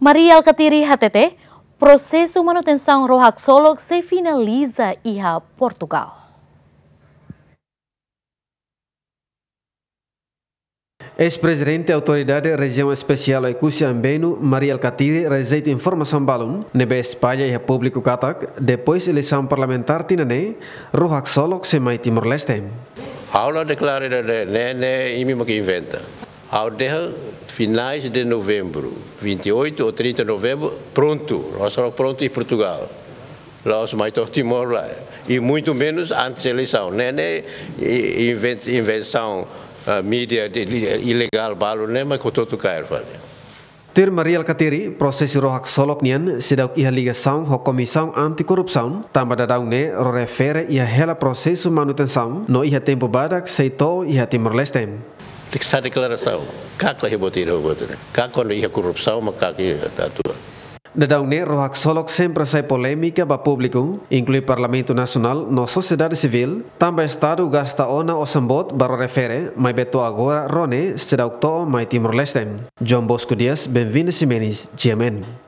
Maria Alcatiri HTT, proseso manutenção Rohaxolog se finaliza iha Portugal. Ex-presidente da Autoridade Região Especial Ecusi Ambenu, Maria Alcatiri, rejeita informação balum, nebe Espanha e República Catac, depois eleição parlamentar tinané, Rohaxolog se mai Timor-Leste. Aula declara de ne, ne, imi maki inventa. ao der finais de novembro, 28 ou 30 de novembro, pronto, nós estamos prontos em Portugal. Lá os mais Timor lá. E muito menos antes da eleição. Nem, né, nem né, invenção ah, mídia ilegal baru nem né, mas com todo o cair. Ter Maria Kateri, processo rohak solop se sidauk iha ligação a comissão anticorrupção, também dadau ne refere a hela processo manutenção, no há tempo badak seito a Timor-Leste. Tik sadik lara sao. Kako hebat ini hebat ini. Kako ni lah ia kurup sao makaki tatua. Dadaw ini, rohak solok sempre sa polemika ba publiko, inklui tu Nasional no Sociedade Civil, tamba Estado gasta ona osembot baru baro refere, mai beto agora rone, sedaw to mai Timor-Leste. John Bosco Dias, benvindes e menis, GMN.